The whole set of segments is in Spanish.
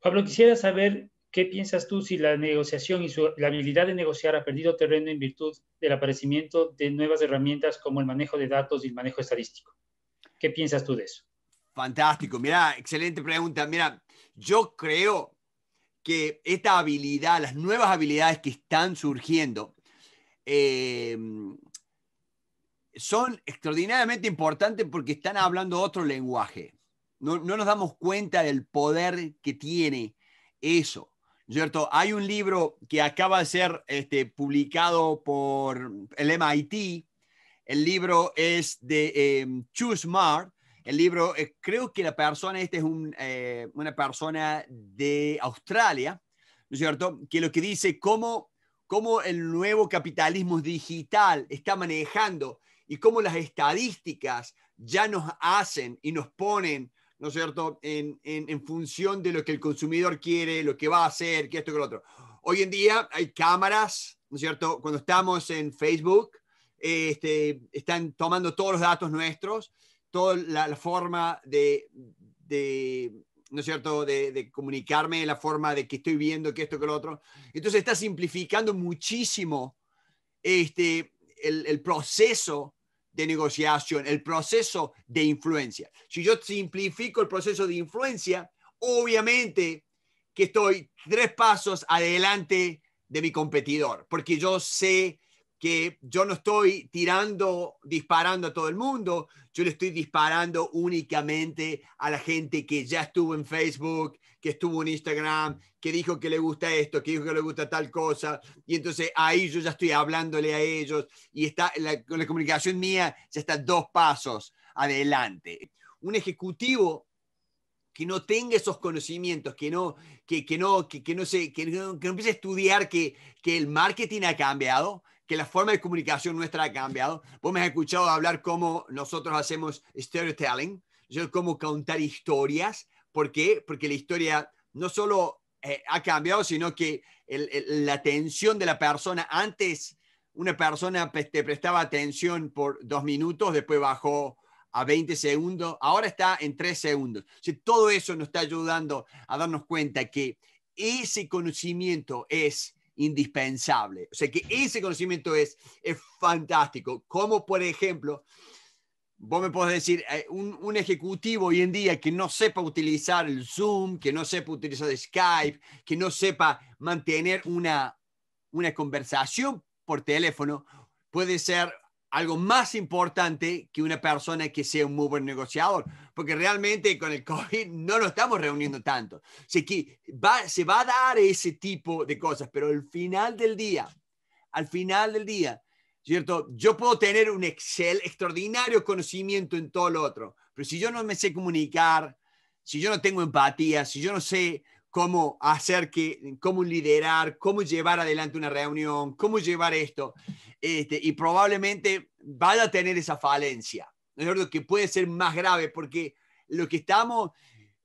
Pablo, quisiera saber qué piensas tú si la negociación y la habilidad de negociar ha perdido terreno en virtud del aparecimiento de nuevas herramientas como el manejo de datos y el manejo estadístico. ¿Qué piensas tú de eso? Fantástico, mira, excelente pregunta. Mira, yo creo que esta habilidad, las nuevas habilidades que están surgiendo, em, son extraordinariamente importantes porque están hablando otro lenguaje. No, nos damos cuenta del poder que tiene eso. ¿Cierto? Hay un libro que acaba de ser este, publicado por el MIT. El libro es de choose em, Chu Smart. El libro, eh, creo que la persona, este es eh, una persona de Australia, cierto? Que lo que dice cómo, cómo el nuevo capitalismo digital está manejando y cómo las estadísticas ya nos hacen y nos ponen ¿no es cierto?, en, función de lo que el consumidor quiere, lo que va a hacer, que esto, que lo otro. Hoy en día hay cámaras, ¿no es cierto?, cuando estamos en Facebook, este, están tomando todos los datos nuestros, toda la, forma de, ¿no es cierto?, de, comunicarme, la forma de que estoy viendo, que esto, que lo otro. Entonces está simplificando muchísimo este, el proceso de negociación, el proceso de influencia. Si yo simplifico el proceso de influencia, obviamente que estoy tres pasos adelante de mi competidor, porque yo sé que yo no estoy tirando, disparando a todo el mundo, yo le estoy disparando únicamente a la gente que ya estuvo en Facebook, que estuvo en Instagram, que dijo que le gusta esto, que dijo que le gusta tal cosa, y entonces ahí yo ya estoy hablándole a ellos y está la, la comunicación mía ya está dos pasos adelante. Un ejecutivo que no tenga esos conocimientos, que no, que, que no, que, no se, que empiece a estudiar que, que el marketing ha cambiado, que la forma de comunicación nuestra ha cambiado. Vos me has escuchado hablar cómo nosotros hacemos storytelling, yo cómo contar historias ¿Por qué? Porque la historia no solo eh, ha cambiado, sino que la atención de la persona antes una persona pues, te prestaba atención por dos minutos, después bajó a 20 segundos, ahora está en tres segundos. todo eso nos está ayudando a darnos cuenta que ese conocimiento es indispensable, o sea que ese conocimiento es, es fantástico, como por ejemplo vos me podés decir, eh, un, un, ejecutivo hoy en día que no sepa utilizar el Zoom, que no sepa utilizar Skype, que no sepa mantener una, una conversación por teléfono, puede ser algo más importante que una persona que sea un muy buen negociador, porque realmente con el COVID no nos estamos reuniendo tanto. Así que va, se va a dar ese tipo de cosas, pero al final del día, al final del día, ¿cierto? Yo puedo tener un Excel extraordinario conocimiento en todo lo otro, pero si yo no me sé comunicar, si yo no tengo empatía, si yo no sé cómo hacer que, cómo liderar, cómo llevar adelante una reunión, cómo llevar esto, este, y probablemente vaya a tener esa falencia, ¿no Que puede ser más grave porque lo que estamos,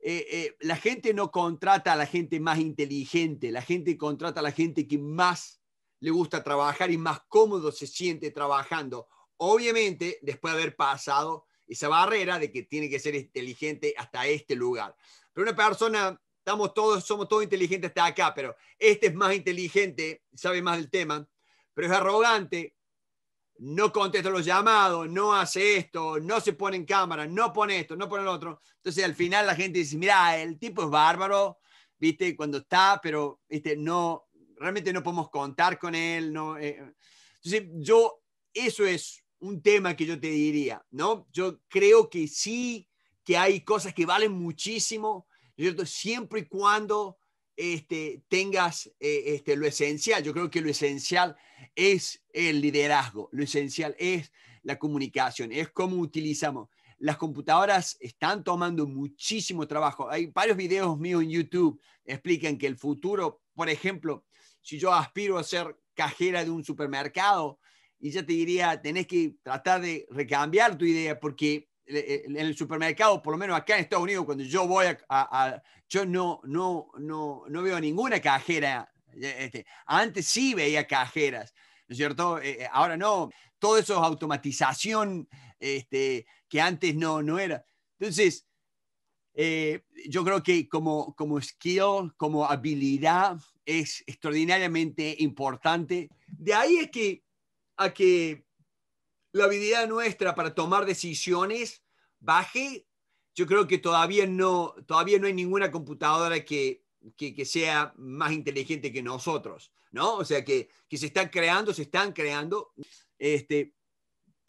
eh, eh, la gente no contrata a la gente más inteligente, la gente contrata a la gente que más le gusta trabajar y más cómodo se siente trabajando. Obviamente, después de haber pasado esa barrera de que tiene que ser inteligente hasta este lugar. Pero una persona, estamos todos, somos todos inteligentes hasta acá, pero este es más inteligente, sabe más del tema, pero es arrogante, no contesta los llamados, no hace esto, no se pone en cámara, no pone esto, no pone lo otro. Entonces al final la gente dice, mira, el tipo es bárbaro, viste, cuando está, pero ¿viste? no, realmente no podemos contar con él. No, eh, eh, entonces, yo, eso es un tema que yo te diría, ¿no? Yo creo que sí, que hay cosas que valen muchísimo, ¿cierto? Siempre y cuando este, tengas eh, este, lo esencial. Yo creo que lo esencial es el liderazgo, lo esencial es la comunicación, es cómo utilizamos. Las computadoras están tomando muchísimo trabajo. Hay varios videos míos en YouTube que explican que el futuro, por ejemplo, si yo aspiro a ser cajera de un supermercado, y ya te diría, tenés que tratar de recambiar tu idea porque eh, eh, en el supermercado, por lo menos acá en Estados Unidos, cuando yo voy a, yo no, no, no, veo ninguna cajera. Eh, este, antes sí veía cajeras, ¿no es cierto? ahora no. Todo eso es automatización este, que antes no, no era. Entonces, yo creo que como, como skill, como habilidad, es extraordinariamente importante. De ahí es que, a que la habilidad nuestra para tomar decisiones baje. Yo creo que todavía no, todavía no hay ninguna computadora que, sea más inteligente que nosotros, ¿no? O sea, que, se están creando, se están creando. Este,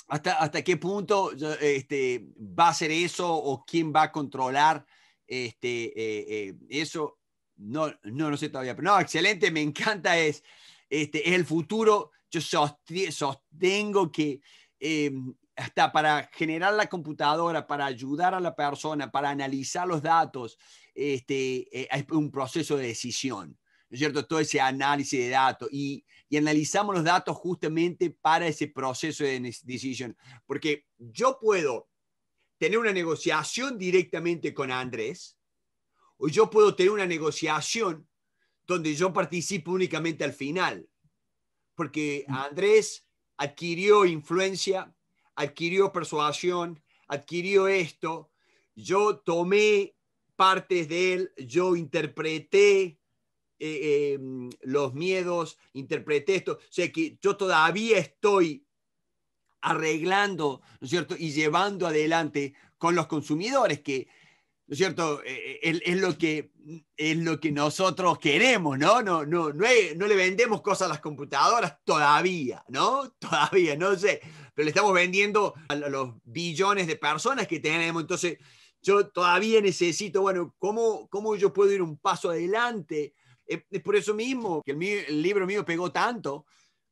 hasta, hasta qué punto este, va a ser eso o quién va a controlar este, eh, eh, eso no, no, no sé todavía, pero no, excelente, me encanta, es, este, el futuro. Yo sostengo que em, hasta para generar la computadora, para ayudar a la persona, para analizar los datos, este, hay eh, un proceso de decisión, ¿no es cierto? Todo ese análisis de datos y, y analizamos los datos justamente para ese proceso de decisión, porque yo puedo tener una negociación directamente con Andrés, o yo puedo tener una negociación donde yo participo únicamente al final, porque mm. Andrés adquirió influencia, adquirió persuasión, adquirió esto, yo tomé partes de él, yo interpreté eh, em, los miedos, interpreté esto, o sea que yo todavía estoy arreglando, ¿no cierto? Y llevando adelante con los consumidores, que ¿no es cierto? Eh, eh, es, lo que, es lo que nosotros queremos, ¿no? No, no, no, no, le vendemos cosas a las computadoras todavía, ¿no? Todavía, no sé, pero le estamos vendiendo a los billones de personas que tenemos, entonces yo todavía necesito, bueno, ¿cómo, cómo yo puedo ir un paso adelante? Es por eso mismo que el, libro mío pegó tanto,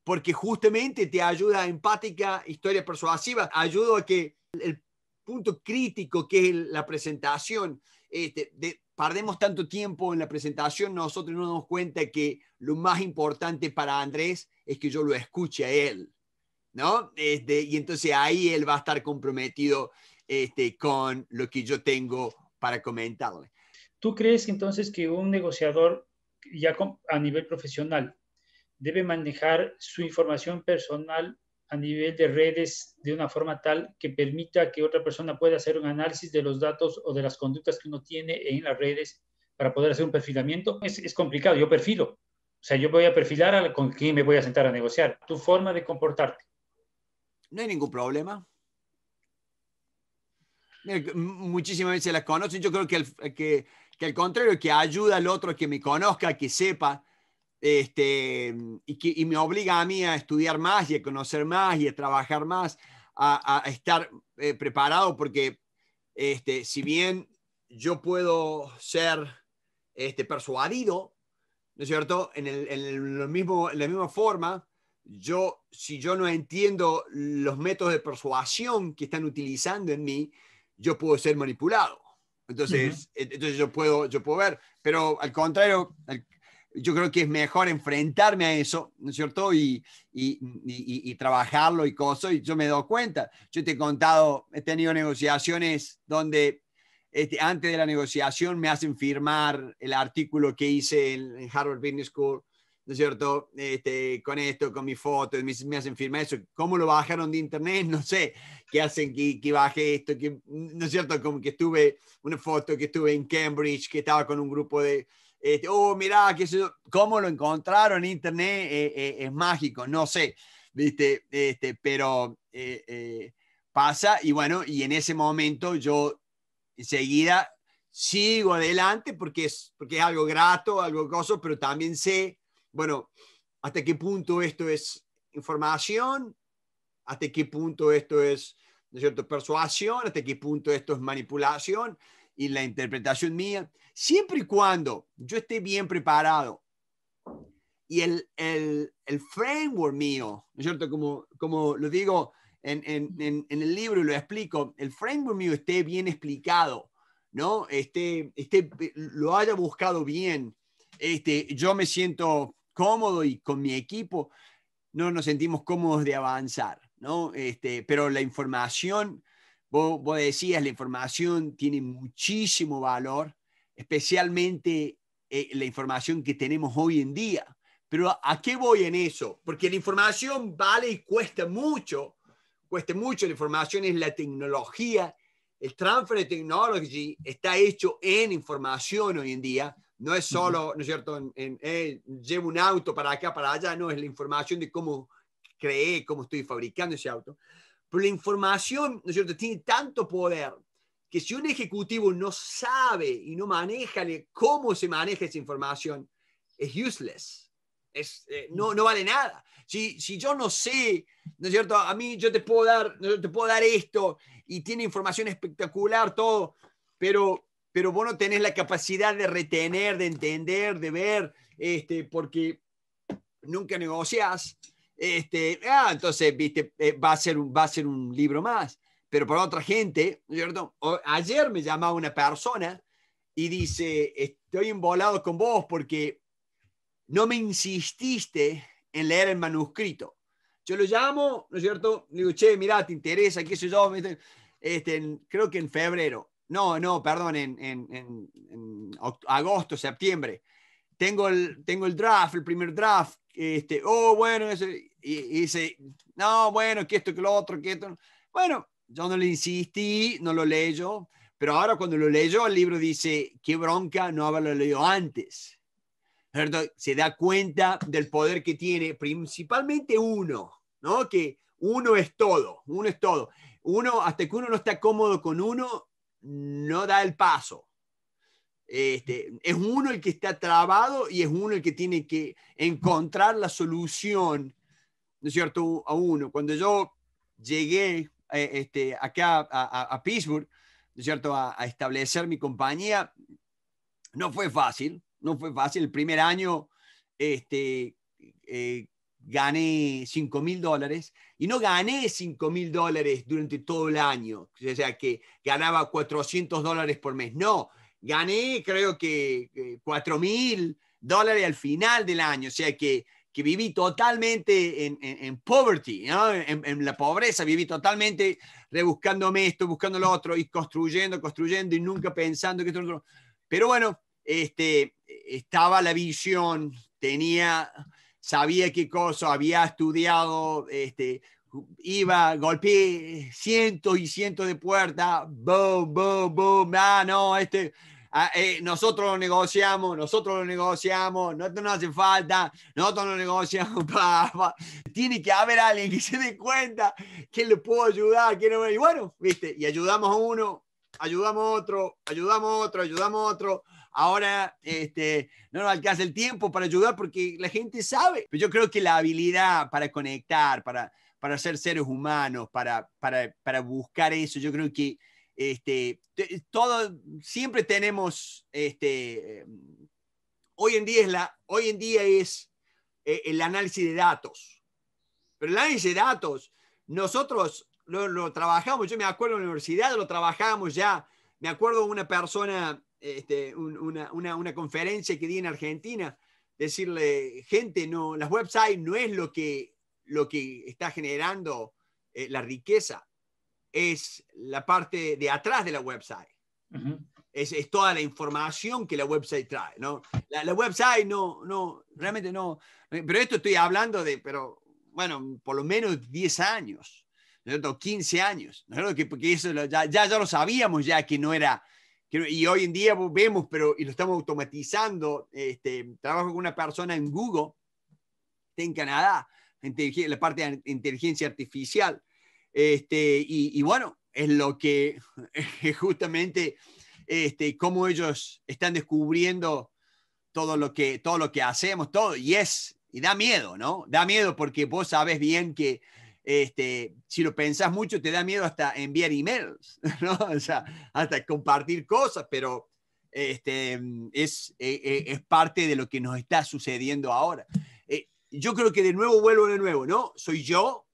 porque justamente te ayuda a empática, historia persuasiva, ayuda a que el punto crítico que es la presentación. Este, perdemos tanto tiempo en la presentación, nosotros no nos damos cuenta que lo más importante para Andrés es que yo lo escuche a él, ¿no? Este, y entonces ahí él va a estar comprometido este, con lo que yo tengo para comentarle. ¿Tú crees entonces que un negociador ya a nivel profesional debe manejar su información personal a nivel de redes de una forma tal que permita que otra persona pueda hacer un análisis de los datos o de las conductas que uno tiene en las redes para poder hacer un perfilamiento. Es, es complicado, yo perfilo. O sea, yo voy a perfilar a, con quién me voy a sentar a negociar, tu forma de comportarte. No hay ningún problema. Muchísimas veces las conocen. Yo creo que que, que al contrario, que ayuda al otro que me conozca, que sepa este, mm, y, me obliga a mí a estudiar más y a conocer más y a trabajar más, a, estar eh, preparado, porque este, si bien yo puedo ser este, persuadido, ¿no es cierto? En, lo mismo, la misma forma, yo, si yo no entiendo los métodos de persuasión que están utilizando en mí, yo puedo ser manipulado. Entonces, entonces yo, puedo, yo puedo ver, pero al contrario, yo creo que es mejor enfrentarme a eso, ¿no es cierto? Y, y, y, trabajarlo y cosas, y yo me doy cuenta. Yo te he contado, he tenido negociaciones donde este, antes de la negociación me hacen firmar el artículo que hice en, Harvard Business School, ¿no es cierto? Este, con esto, con mi foto, me, hacen firmar eso. ¿Cómo lo bajaron de internet? No sé. ¿Qué hacen que, que baje esto? Que, ¿No es cierto? Como que estuve, una foto que estuve en Cambridge, que estaba con un grupo de este, oh, mira, cómo lo encontraron en internet eh, eh, es mágico, no sé, ¿viste? Este, pero eh, pasa y bueno, y en ese momento yo enseguida sigo adelante porque es, porque es algo grato, algo gozo, pero también sé, bueno, hasta qué punto esto es información, hasta qué punto esto es, ¿no es cierto?, persuasión, hasta qué punto esto es manipulación y la interpretación mía siempre y cuando yo esté bien preparado y el, framework mío, cierto? Como, como lo digo en, el libro y lo explico, el framework mío esté bien explicado, ¿no? Este, lo haya buscado bien, este, yo me siento cómodo y con mi equipo no nos sentimos cómodos de avanzar, ¿no? Este, pero la información, vos decías, la información tiene muchísimo valor especialmente eh, la información que tenemos hoy en día. Pero ¿a qué voy en eso? Porque la información vale y cuesta mucho, cuesta mucho, la información es la tecnología, el transfer de technology está hecho en información hoy en día, no es solo, ¿no es cierto?, eh, llevo un auto para acá, para allá, no, es la información de cómo creé, cómo estoy fabricando ese auto. Pero la información, ¿no es cierto?, tiene tanto poder que si un ejecutivo no sabe y no maneja cómo se maneja esa información, es useless. Es, eh, no, no vale nada. Si, si yo no sé, ¿no es cierto? A mí yo te puedo dar, te puedo dar esto y tiene información espectacular, todo, pero, pero vos no tenés la capacidad de retener, de entender, de ver, este, porque nunca negociás, Este, ah, entonces, viste, eh, va, a ser va a ser un libro más pero para otra gente, ¿no es ¿cierto? ayer me llamaba una persona y dice, estoy embolado con vos porque no me insististe en leer el manuscrito. Yo lo llamo, ¿no es cierto? Digo, che, mirá, ¿te interesa? ¿Qué sé yo? Este, creo que en febrero. No, no, perdón, en, agosto, septiembre. Tengo el, tengo el draft, el primer draft. Este, oh, bueno, y, y dice, no, bueno, que esto, que lo otro, que esto. Bueno, yo no le insistí, no lo leyó, pero ahora cuando lo leyó el libro dice, qué bronca no haberlo leído antes. Se da cuenta del poder que tiene principalmente uno, ¿no? Que uno es todo, uno es todo. Uno, hasta que uno no está cómodo con uno, no da el paso. Este, es uno el que está trabado y es uno el que tiene que encontrar la solución, ¿no es cierto?, a uno. Cuando yo llegué eh, este, acá a, a, a Pittsburgh, ¿cierto? A, establecer mi compañía. No fue fácil, no fue fácil. El primer año este, eh, gané 5 mil dólares y no gané 5 mil dólares durante todo el año, o sea que ganaba 400 dólares por mes. No, gané creo que 4 eh, mil dólares al final del año, o sea que que viví totalmente en, en, poverty, ¿no? en, la pobreza, viví totalmente rebuscándome esto, buscando lo otro y construyendo, construyendo y nunca pensando que esto, Pero bueno, este, estaba la visión, tenía, sabía qué cosa, había estudiado, este, iba, golpeé cientos y cientos de puertas, boom, boom, boom, ah, no, este, Ah, eh, nosotros lo negociamos, nosotros lo negociamos, no, no hace falta, nosotros lo negociamos. papá Tiene que haber alguien que se dé cuenta que le puedo ayudar, que no, y bueno, viste, y ayudamos a uno, ayudamos a otro, ayudamos a otro, ayudamos a otro. Ahora este, no nos alcanza el tiempo para ayudar porque la gente sabe. Pero yo creo que la habilidad para conectar, para, para ser seres humanos, para, para, para buscar eso, yo creo que este, todo, siempre tenemos, este, eh, hoy en día es, la, hoy en día es eh, el análisis de datos. Pero el análisis de datos, nosotros lo, trabajamos, yo me acuerdo en la universidad, lo trabajamos ya, me acuerdo una persona, este, una, conferencia que di en Argentina, decirle, gente, no, las websites no es lo que, lo que está generando eh, la riqueza es la parte de atrás de la website. es, es, toda la información que la website trae, ¿no? La, website no, no, realmente no. Pero esto estoy hablando de, pero bueno, por lo menos 10 años, 15 años, ¿no? Que, porque eso ya, ya, ya, lo sabíamos ya que no era, y hoy en día vemos, pero y lo estamos automatizando, este, trabajo con una persona en Google, en Canadá, en la parte de inteligencia artificial, este, y, bueno, es lo que justamente este, cómo ellos están descubriendo todo lo que, todo lo que hacemos, todo, y es, y da miedo, ¿no? Da miedo porque vos sabes bien que este, si lo pensás mucho, te da miedo hasta enviar emails, ¿no? hasta compartir cosas, pero este, es, e, e, es, parte de lo que nos está sucediendo ahora. Eh, yo creo que de nuevo vuelvo de nuevo, ¿no? Soy yo,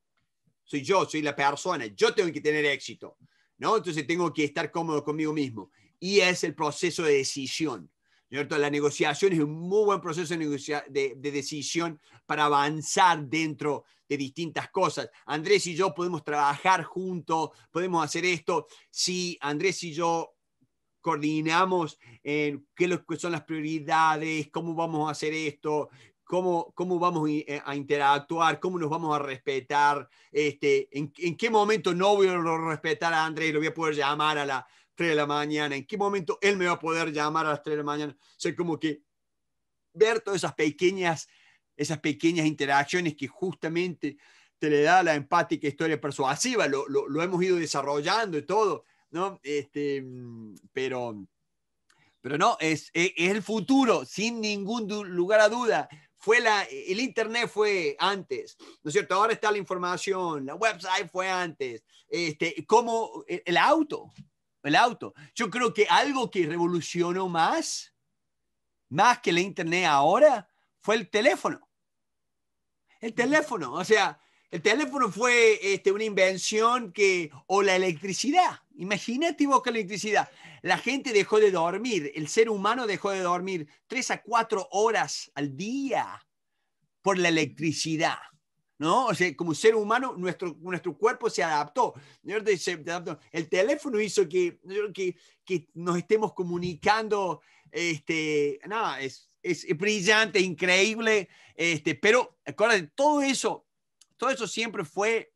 soy yo, soy la persona, yo tengo que tener éxito, ¿no? Entonces tengo que estar cómodo conmigo mismo. Y es el proceso de decisión, ¿cierto? La negociación es un muy buen proceso de, de decisión para avanzar dentro de distintas cosas. Andrés y yo podemos trabajar juntos, podemos hacer esto. Si Andrés y yo coordinamos en qué son las prioridades, cómo vamos a hacer esto, cómo, cómo vamos eh, eh, a interactuar, cómo nos vamos a respetar, este, en, qué momento no voy a respetar a Andrés y lo voy a poder llamar a las 3 de la mañana, en qué momento él me va a poder llamar a las 3 de la mañana. O sea, como que ver todas esas pequeñas, esas pequeñas interacciones que justamente te le da la empática historia persuasiva, lo, lo, hemos ido desarrollando y todo, ¿no? Este, pero, pero no, es, es, es el futuro, sin ningún lugar a duda, fue la, el Internet fue antes, ¿no es cierto? Ahora está la información, la website fue antes, este, como el, auto, el auto. Yo creo que algo que revolucionó más, más que la Internet ahora, fue el teléfono. El teléfono, o sea, el teléfono fue este, una invención que, o la electricidad. Imagínate vos que la electricidad. La gente dejó de dormir, el ser humano dejó de dormir tres a cuatro horas al día por la electricidad. ¿No? O sea, como ser humano, nuestro, nuestro cuerpo se adaptó. El teléfono hizo que, que, nos estemos comunicando. Este, nada es, es brillante, increíble. Este, pero acuérdate, todo eso, todo eso siempre fue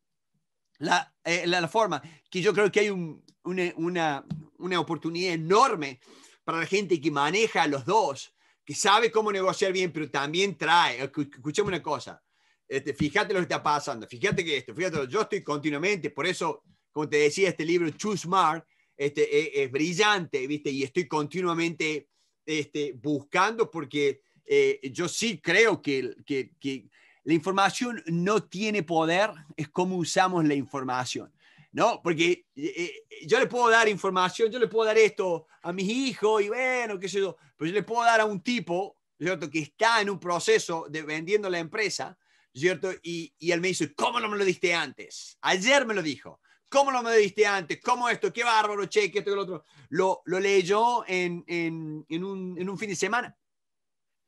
la, eh, forma que yo creo que hay un, una, una oportunidad enorme para la gente que maneja a los dos, que sabe cómo negociar bien, pero también trae. Escuchame una cosa. Este, fíjate lo que está pasando, fíjate que esto, fíjate, yo estoy continuamente, por eso, como te decía, este libro Choose Smart este, e, es, brillante, ¿viste? Y estoy continuamente este, buscando porque eh, yo sí creo que, que la información no tiene poder, es cómo usamos la información. ¿no? Porque eh, eh, yo le puedo dar información, yo le puedo dar esto a mis hijos y bueno, qué sé yo, pero yo le puedo dar a un tipo, ¿cierto? Que está en un proceso de vendiendo la empresa, ¿cierto? Y, y él me dice, ¿cómo no me lo diste antes? Ayer me lo dijo. ¿Cómo no me lo diste antes? ¿Cómo esto? Qué bárbaro, che, que esto y lo otro. Lo, lo leyó en, en, en, un, en un fin de semana.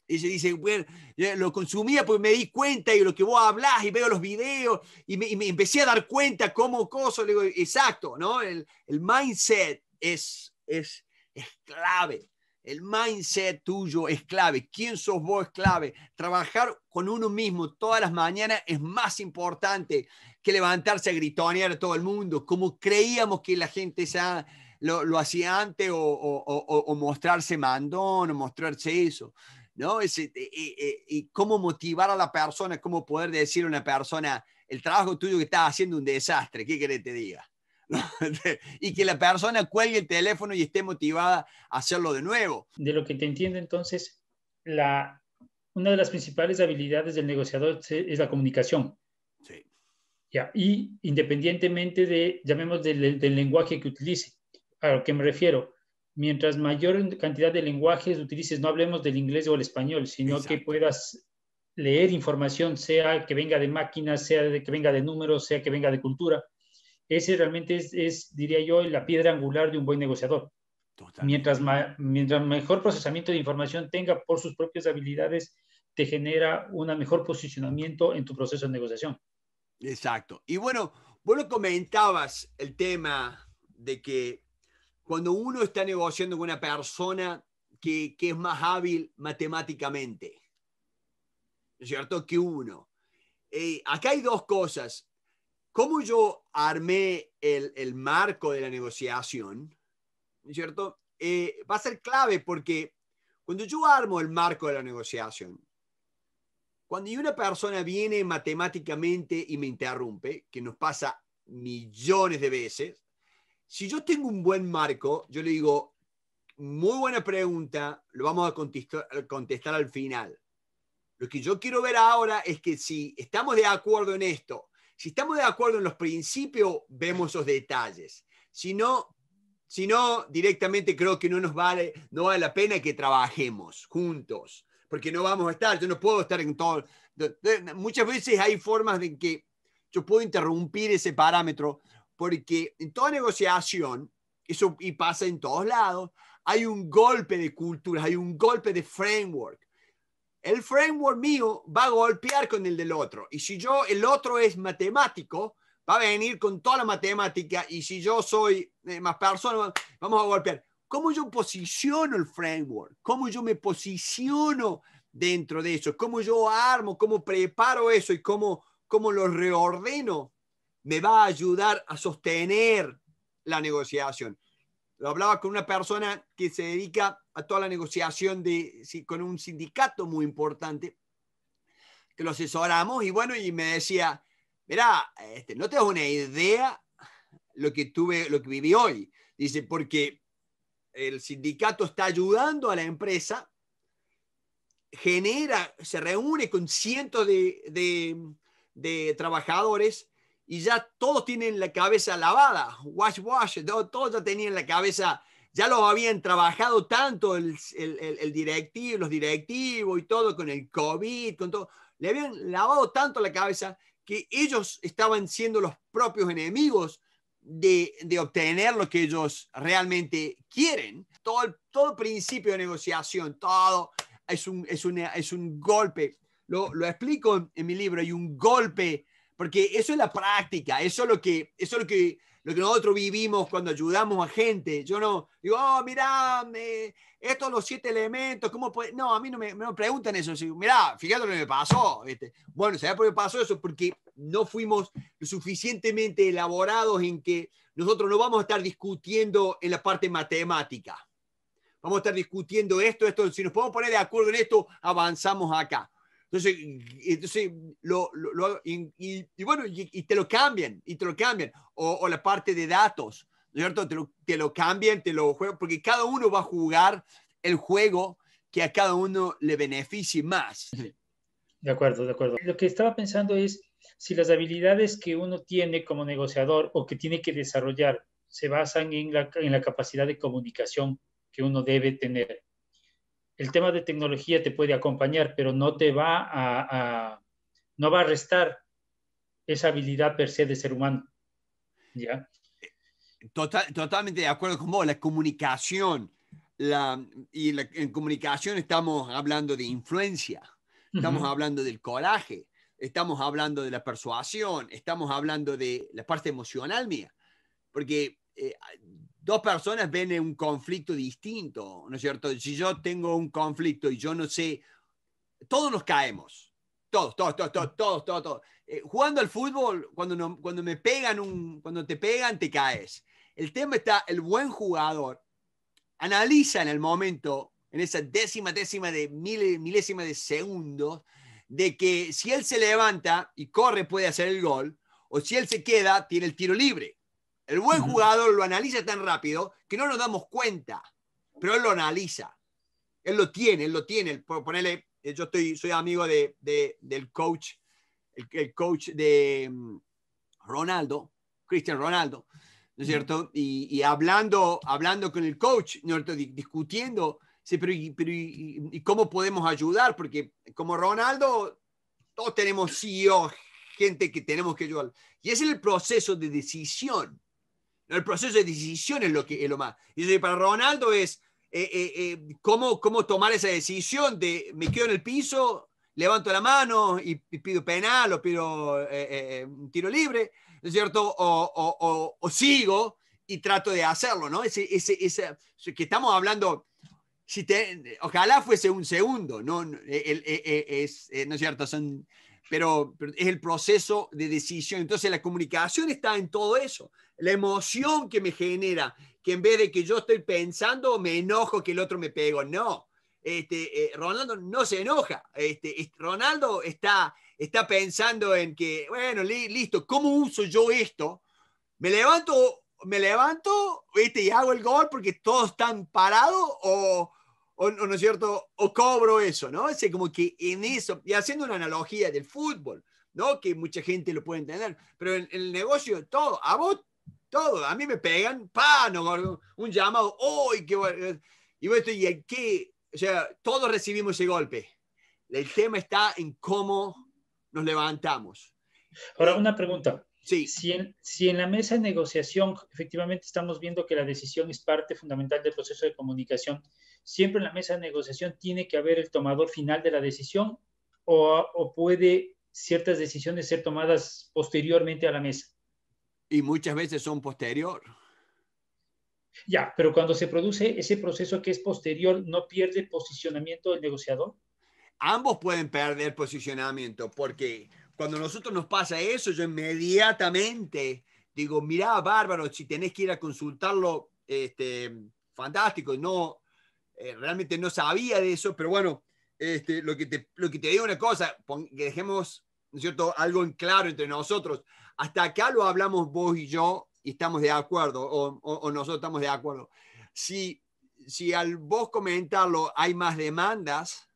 Y se dice, bueno, lo consumía pues me di cuenta y lo que vos hablás y veo los videos y me, empecé a dar cuenta cómo cosa exacto, ¿no? El, el mindset es, es, es clave. El mindset tuyo es clave. ¿Quién sos vos es clave? Trabajar con uno mismo todas las mañanas es más importante que levantarse a gritonear a todo el mundo, como creíamos que la gente ya lo, lo hacía antes o, o, o mostrarse mandón o mostrarse eso. ¿no? Eh, eh, eh, y, cómo motivar a la persona, cómo poder decir a una persona, el trabajo tuyo que estás haciendo un desastre, ¿qué querés te diga? y que la persona cuelgue el teléfono y esté motivada a hacerlo de nuevo. De lo que te entiendo entonces, la, una de las principales habilidades del negociador es la comunicación. Sí. y independientemente de, llamemos, del lenguaje que utilice, a lo que me refiero, mientras mayor cantidad de lenguajes utilices, no hablemos del inglés o el español, sino que puedas leer información, sea que venga de máquinas, sea de que venga de números, sea que venga de cultura. Ese realmente es, diría yo, la piedra angular de un buen negociador. Mientras, mientras mejor procesamiento de información tenga por sus propias habilidades, te genera un mejor posicionamiento en tu proceso de negociación. Exacto. Y bueno, vos lo comentabas el tema de que cuando uno está negociando con una persona que, que es más hábil matemáticamente, cierto? Que uno. Eh, acá hay dos cosas. ¿Cómo yo armé el, el marco de la negociación? cierto? Eh, va a ser clave porque cuando yo armo el marco de la negociación, cuando una persona viene matemáticamente y me interrumpe, que nos pasa millones de veces, si yo tengo un buen marco, yo le digo, muy buena pregunta, lo vamos a contestar, al final. Lo que yo quiero ver ahora es que si estamos de acuerdo en esto, si estamos de acuerdo en los principios, vemos los detalles. Si no, si no directamente creo que no nos vale, no vale la pena que trabajemos juntos, porque no vamos a estar, yo no puedo estar en todo. Muchas veces hay formas de que yo puedo interrumpir ese parámetro, porque en toda negociación, eso y pasa en todos lados, hay un golpe de cultura, hay un golpe de framework. El framework mío va a golpear con el del otro. Y si yo, el otro es matemático, va a venir con toda la matemática. Y si yo soy eh, más persona, vamos a golpear. ¿Cómo yo posiciono el framework? ¿Cómo yo me posiciono dentro de eso? ¿Cómo yo armo? ¿Cómo preparo eso? ¿Y cómo, cómo lo reordeno me va a ayudar a sostener la negociación. Lo hablaba con una persona que se dedica a toda la negociación de, con un sindicato muy importante, que lo asesoramos y bueno, y me decía, mira, este, no te das una idea lo que tuve, lo que viví hoy. Dice, porque el sindicato está ayudando a la empresa, genera, se reúne con cientos de trabajadores, y ya todos tienen la cabeza lavada, wash wash, todos ya tenían la cabeza, ya lo habían trabajado tanto el, el, directivo, los directivos y todo con el COVID, con todo, le habían lavado tanto la cabeza que ellos estaban siendo los propios enemigos de, de, obtener lo que ellos realmente quieren. Todo, todo principio de negociación, todo es un, es, una, es un golpe. Lo, lo explico en, en, mi libro, hay un golpe porque eso es la práctica, eso es lo que, eso lo que, lo que nosotros vivimos cuando ayudamos a gente. Yo no digo, oh, mirá, estos los siete elementos, ¿cómo puede? No, a mí no me, me preguntan eso. Digo, mirá, fíjate lo que me pasó. bueno, ¿sabes por qué pasó eso? Porque no fuimos lo suficientemente elaborados en que nosotros no vamos a estar discutiendo en la parte matemática. Vamos a estar discutiendo esto, esto. Si nos podemos poner de acuerdo en esto, avanzamos acá. Entonces, entonces lo, y, bueno, y, te lo cambian, y te lo cambian. O, la parte de datos, ¿no cierto? Te lo, cambian, te lo juegan, porque cada uno va a jugar el juego que a cada uno le beneficie más. De acuerdo, de acuerdo. Lo que estaba pensando es si las habilidades que uno tiene como negociador o que tiene que desarrollar se basan en en la capacidad de comunicación que uno debe tener el tema de tecnología te puede acompañar, pero no te va a, no va a restar esa habilidad per se de ser humano. ¿Ya? totalmente de acuerdo con vos, la comunicación. La, y en comunicación estamos hablando de influencia, estamos hablando del coraje, estamos hablando de la persuasión, estamos hablando de la parte emocional mía, porque eh, dos personas ven un conflicto distinto, ¿no es cierto? Si yo tengo un conflicto y yo no sé, todos nos caemos, todos, todos, todos, todos, todos, todos. Eh, jugando al fútbol, cuando, no, cuando me pegan un, cuando te pegan, te caes. El tema está, el buen jugador analiza en el momento, en esa décima, décima de milésima de segundos, de que si él se levanta y corre puede hacer el gol, o si él se queda, tiene el tiro libre. El buen jugador lo analiza tan rápido que no nos damos cuenta, pero él lo analiza. Él lo tiene, él lo tiene. Por ponerle, eh, yo estoy, soy amigo de, del coach, el, coach de mm, Ronaldo, Cristian Ronaldo, ¿no es cierto? Y, hablando, hablando con el coach, ¿no discutiendo, y, cómo podemos ayudar? Porque como Ronaldo, todos tenemos CEO, gente que tenemos que ayudar. Y es el proceso de decisión el proceso de decisión es lo, que, es lo más. Y para Ronaldo es eh, eh, eh, cómo, cómo tomar esa decisión de me quedo en el piso, levanto la mano y, pido penal o pido un tiro libre, ¿no es cierto? O, o, sigo y trato de hacerlo, ¿no? Ese, ese, que estamos hablando, si te, ojalá fuese un segundo, ¿no? es, ¿no es cierto? Son pero, es el proceso de decisión. Entonces la comunicación está en todo eso. La emoción que me genera, que en vez de que yo estoy pensando, me enojo que el otro me pegó. No, este, eh, Ronaldo no se enoja. Este, Ronaldo está, está pensando en que, bueno, listo, ¿cómo uso yo esto? Me levanto, me levanto este, y hago el gol porque todos están parados o o, no es cierto, o cobro eso, ¿no? Es como que en eso, y haciendo una analogía del fútbol, ¿no? Que mucha gente lo puede entender, pero en, el negocio, todo, a vos, todo, a mí me pegan, no un llamado, hoy qué Y vos y aquí, o sea, todos recibimos ese golpe. El tema está en cómo nos levantamos. Ahora, una pregunta. Sí. Si, en, si en la mesa de negociación efectivamente estamos viendo que la decisión es parte fundamental del proceso de comunicación, siempre en la mesa de negociación tiene que haber el tomador final de la decisión o, puede ciertas decisiones ser tomadas posteriormente a la mesa. Y muchas veces son posterior. Ya, pero cuando se produce ese proceso que es posterior, ¿no pierde posicionamiento el negociador? Ambos pueden perder posicionamiento porque cuando a nosotros nos pasa eso, yo inmediatamente digo, mira bárbaro, si tenés que ir a consultarlo, este, fantástico, no eh, realmente no sabía de eso, pero bueno, este, lo, que te, lo que te digo una cosa, que dejemos cierto? algo en claro entre nosotros. Hasta acá lo hablamos vos y yo y estamos de acuerdo, o, o, nosotros estamos de acuerdo. Si, si al vos comentarlo hay más demandas,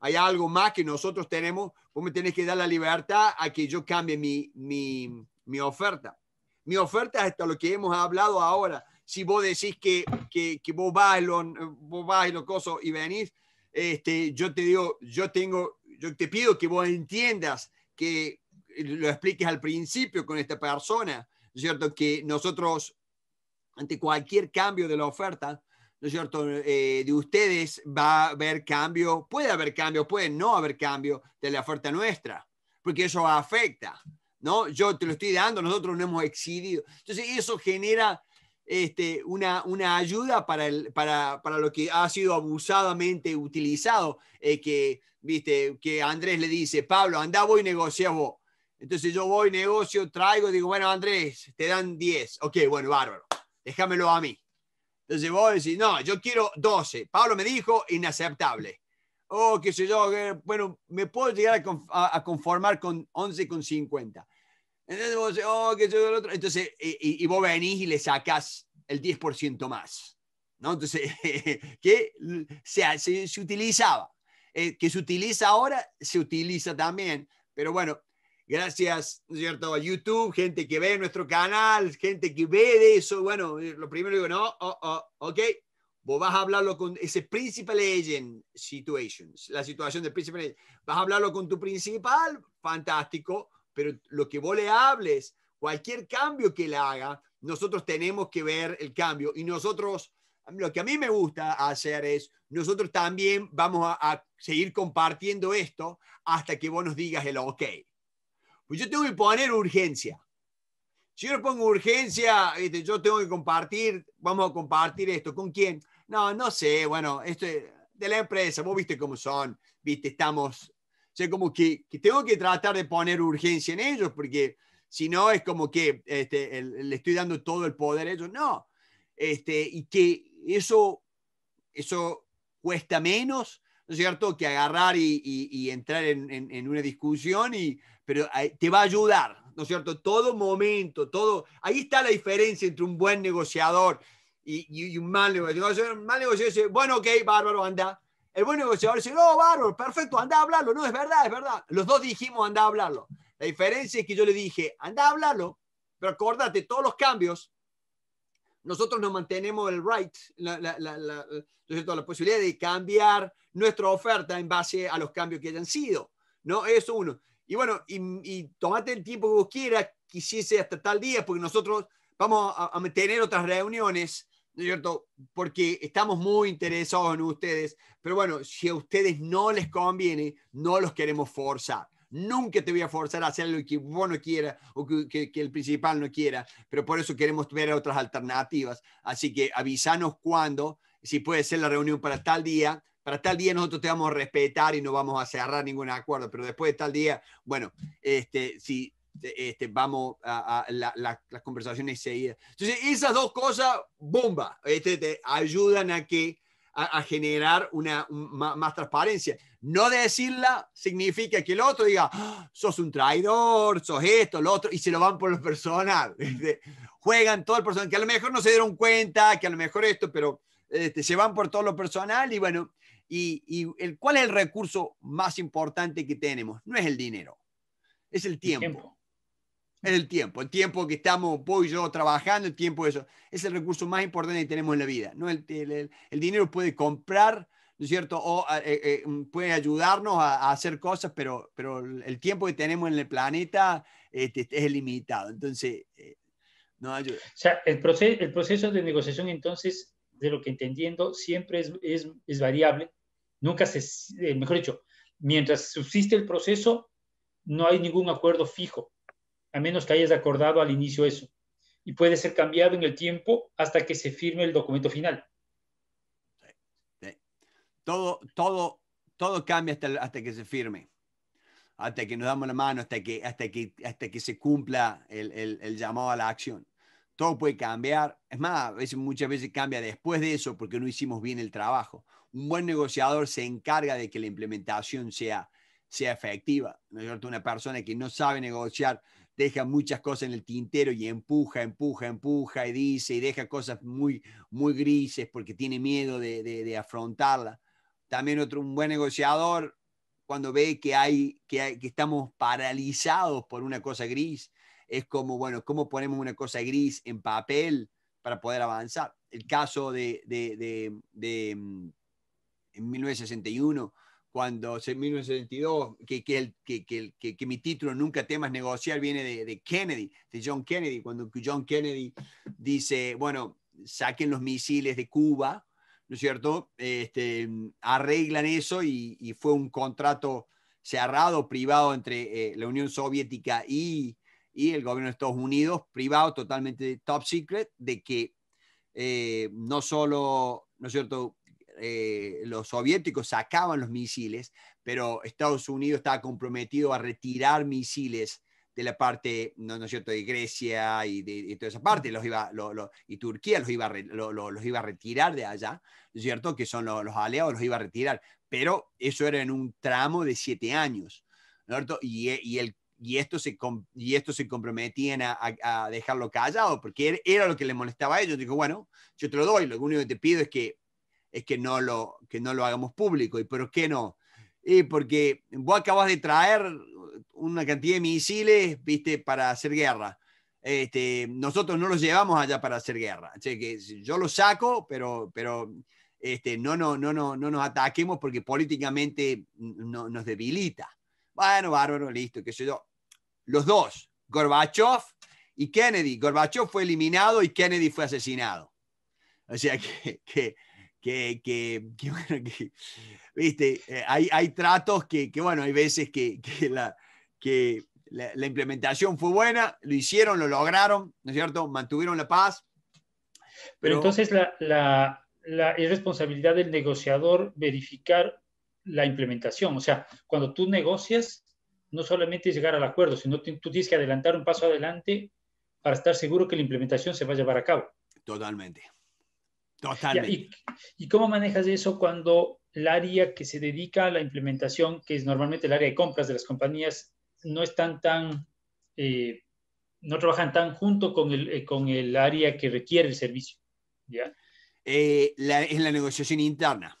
hay algo más que nosotros tenemos, vos me tenés que dar la libertad a que yo cambie mi, mi, mi oferta. Mi oferta es hasta lo que hemos hablado ahora si vos decís que, que, que vos lo, vos lo cosas y venís, este, yo te digo, yo tengo, yo te pido que vos entiendas que lo expliques al principio con esta persona, ¿cierto? Que nosotros, ante cualquier cambio de la oferta, ¿no es cierto?, eh, de ustedes va a haber cambio, puede haber cambio, puede no haber cambio de la oferta nuestra, porque eso afecta, ¿no? Yo te lo estoy dando, nosotros no hemos excedido. Entonces, eso genera este, una, una ayuda para, el, para, para, lo que ha sido abusadamente utilizado, eh, que, viste, que Andrés le dice, Pablo, anda, voy y negocia vos. Entonces yo voy, negocio, traigo, digo, bueno, Andrés, te dan 10. Ok, bueno, bárbaro, déjamelo a mí. Entonces vos decís, no, yo quiero 12. Pablo me dijo, inaceptable. oh, qué sé yo, bueno, me puedo llegar a, conformar con 11,50. Entonces vos, oh, que yo el otro. Entonces, y, vos venís y le sacas el 10% más. ¿no? Entonces, que se, se, utilizaba. Eh, que se utiliza ahora, se utiliza también. Pero bueno, gracias, cierto?, a YouTube, gente que ve nuestro canal, gente que ve de eso. Bueno, eh, lo primero digo, no, oh, oh, ok, vos vas a hablarlo con ese principal agent situations, la situación del principal agent. Vas a hablarlo con tu principal, fantástico pero lo que vos le hables, cualquier cambio que le haga, nosotros tenemos que ver el cambio y nosotros, lo que a mí me gusta hacer es, nosotros también vamos a, seguir compartiendo esto hasta que vos nos digas el ok. Pues yo tengo que poner urgencia. Si yo le pongo urgencia, este, yo tengo que compartir, vamos a compartir esto. ¿Con quién? No, no sé, bueno, esto de la empresa, vos viste cómo son, viste, estamos sea, como que, tengo que tratar de poner urgencia en ellos, porque si no es como que este, le estoy dando todo el poder a ellos. No. Este, y que eso, eso cuesta menos, ¿no es cierto?, que agarrar y, entrar en, una discusión, y, pero eh, te va a ayudar, ¿no es cierto? Todo momento, todo... Ahí está la diferencia entre un buen negociador y, y un mal negociador. Un mal negociador dice, bueno, ok, bárbaro, anda, el buen negociador dice, no, bárbaro, perfecto, anda a hablarlo. No, es verdad, es verdad. Los dos dijimos, anda a hablarlo. La diferencia es que yo le dije, anda a hablarlo, pero acordate, todos los cambios, nosotros nos mantenemos el right, la, posibilidad de cambiar nuestra oferta en base a los cambios que hayan sido. ¿no? Eso uno. Y bueno, y, tomate el tiempo que vos quieras, quisiese hasta tal día, porque nosotros vamos a tener otras reuniones cierto? Porque estamos muy interesados en ustedes, pero bueno, si a ustedes no les conviene, no los queremos forzar. Nunca te voy a forzar a hacer lo que vos no quieras o que, que, el principal no quiera, pero por eso queremos ver otras alternativas. Así que avísanos cuándo, si puede ser la reunión para tal día. Para tal día nosotros te vamos a respetar y no vamos a cerrar ningún acuerdo, pero después de tal día, bueno, este, si este, vamos a, las conversaciones seguidas. Entonces, esas dos cosas, bomba, este, te ayudan a que a, generar una más, transparencia. No decirla significa que el otro diga, ah, sos un traidor, sos esto, lo otro, y se lo van por lo personal. Este, juegan todo el personal, que a lo mejor no se dieron cuenta, que a lo mejor esto, pero este, se van por todo lo personal y bueno, y, el, ¿cuál es el recurso más importante que tenemos? No es el dinero, es El tiempo el tiempo, el tiempo que estamos, vos y yo, trabajando, el tiempo de eso. Es el recurso más importante que tenemos en la vida. ¿no? El, el, dinero puede comprar, ¿no es cierto? O eh, eh, mm, puede ayudarnos a, hacer cosas, pero, pero el tiempo que tenemos en el planeta este, es limitado. Entonces, eh, no ayuda. O sea, el, proceso, el proceso de negociación, entonces, de lo que entendiendo, siempre es, es, es variable. Nunca se, mejor dicho, mientras subsiste el proceso, no hay ningún acuerdo fijo a menos que hayas acordado al inicio eso, y puede ser cambiado en el tiempo hasta que se firme el documento final. Todo, todo, todo cambia hasta, hasta que se firme, hasta que nos damos la mano, hasta que, hasta que, hasta que se cumpla el, el, llamado a la acción. Todo puede cambiar. Es más, muchas veces cambia después de eso porque no hicimos bien el trabajo. Un buen negociador se encarga de que la implementación sea, sea efectiva. ¿no es Una persona que no sabe negociar, deja muchas cosas en el tintero y empuja, empuja, empuja y dice y deja cosas muy, muy grises porque tiene miedo de, de, afrontarla. También otro, un buen negociador, cuando ve que, hay, que, hay, que estamos paralizados por una cosa gris, es como, bueno, ¿cómo ponemos una cosa gris en papel para poder avanzar? El caso de, de, de, de mm, en 1961 cuando en 1972, que, el, que, que, mi título Nunca temas negociar viene de, Kennedy, de John Kennedy, cuando John Kennedy dice, bueno, saquen los misiles de Cuba, ¿no es cierto? Este, arreglan eso y, fue un contrato cerrado, privado entre eh, la Unión Soviética y, y, el gobierno de Estados Unidos, privado totalmente top secret, de que eh, no solo, ¿no es cierto?, eh, los soviéticos sacaban los misiles, pero Estados Unidos estaba comprometido a retirar misiles de la parte, no, no es cierto, de Grecia y de, toda esa parte, los iba, y Turquía los iba, los iba a retirar de allá, es cierto? Que son los aliados, los iba a retirar, pero eso era en un tramo de siete años, ¿no cierto? Y, eh, y, el, y, esto se, y esto se comprometían a, dejarlo callado, porque era lo que le molestaba a ellos. Dijo, bueno, yo te lo doy, lo único que te pido es que es que no lo, que no lo hagamos público. ¿Y por qué no? porque vos acabas de traer una cantidad de misiles, viste, para hacer guerra. Este, nosotros no los llevamos allá para hacer guerra. Así que yo los saco, pero, pero este, no, no, no, no, no nos ataquemos porque políticamente nos debilita. Bueno, bárbaro, listo, qué sé yo. Los dos, Gorbachev y Kennedy. Gorbachev fue eliminado y Kennedy fue asesinado. O sea que que, que, que, viste, eh, hay, hay, tratos que, que, bueno, hay veces que, la, que la, implementación fue buena, lo hicieron, lo lograron, ¿no es cierto? Mantuvieron la paz. Pero, entonces la, la, irresponsabilidad del negociador verificar la implementación, o sea, cuando tú negocias, no solamente llegar al acuerdo, sino tú tienes que adelantar un paso adelante para estar seguro que la implementación se va a llevar a cabo. Totalmente. Totalmente. ¿Y, cómo manejas eso cuando el área que se dedica a la implementación, que es normalmente el área de compras de las compañías, no están tan, eh, no trabajan tan junto con el, eh, con el área que requiere el servicio. ¿ya? Eh, la, es la negociación interna.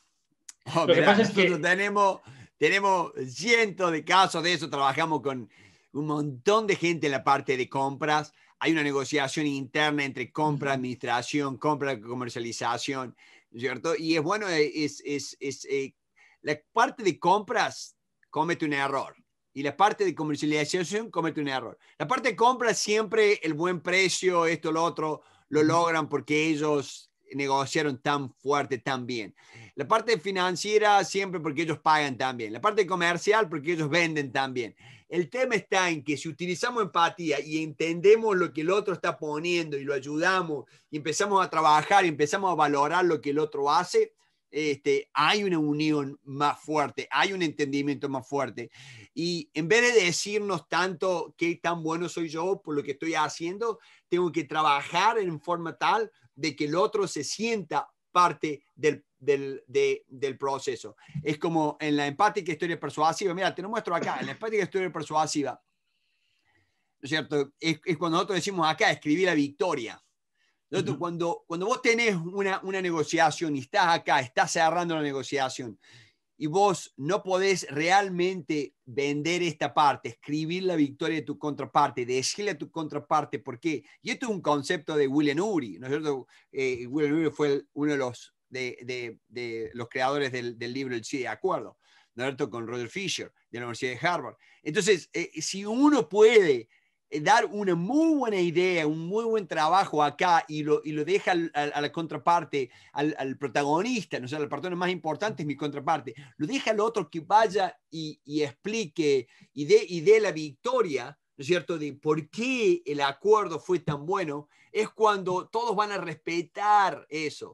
Lo que pasa es que... tenemos, tenemos cientos de casos de eso, trabajamos con un montón de gente en la parte de compras hay una negociación interna entre compra, administración, compra, comercialización, ¿cierto? Y es bueno, eh, es, es, es eh, la parte de compras comete un error y la parte de comercialización comete un error. La parte de compra siempre el buen precio, esto, lo otro, lo logran porque ellos negociaron tan fuerte, tan bien. La parte financiera siempre porque ellos pagan también. La parte comercial porque ellos venden también. El tema está en que si utilizamos empatía y entendemos lo que el otro está poniendo y lo ayudamos y empezamos a trabajar y empezamos a valorar lo que el otro hace, este, hay una unión más fuerte, hay un entendimiento más fuerte. Y en vez de decirnos tanto qué tan bueno soy yo por lo que estoy haciendo, tengo que trabajar en forma tal de que el otro se sienta parte del, proceso. Es como en la empática historia persuasiva. Mira, te lo muestro acá, en la empática historia persuasiva. es cierto? Es, cuando nosotros decimos acá, escribí la victoria cuando, cuando vos tenés una, una negociación y estás acá, estás cerrando la negociación y vos no podés realmente vender esta parte, escribir la victoria de tu contraparte, decirle a tu contraparte por qué. Y esto es un concepto de William Uri, ¿no es cierto? Eh, William Uri fue uno de los, de, de, de los creadores del, libro El Sí de Acuerdo, ¿no es cierto? Con Roger Fisher de la Universidad de Harvard. Entonces, eh, si uno puede eh, dar una muy buena idea, un muy buen trabajo acá y lo, y lo deja a la contraparte, al, protagonista, no sea, la persona más importante es mi contraparte, lo deja al otro que vaya y, explique y dé de la victoria, ¿no es cierto?, de por qué el acuerdo fue tan bueno, es cuando todos van a respetar eso.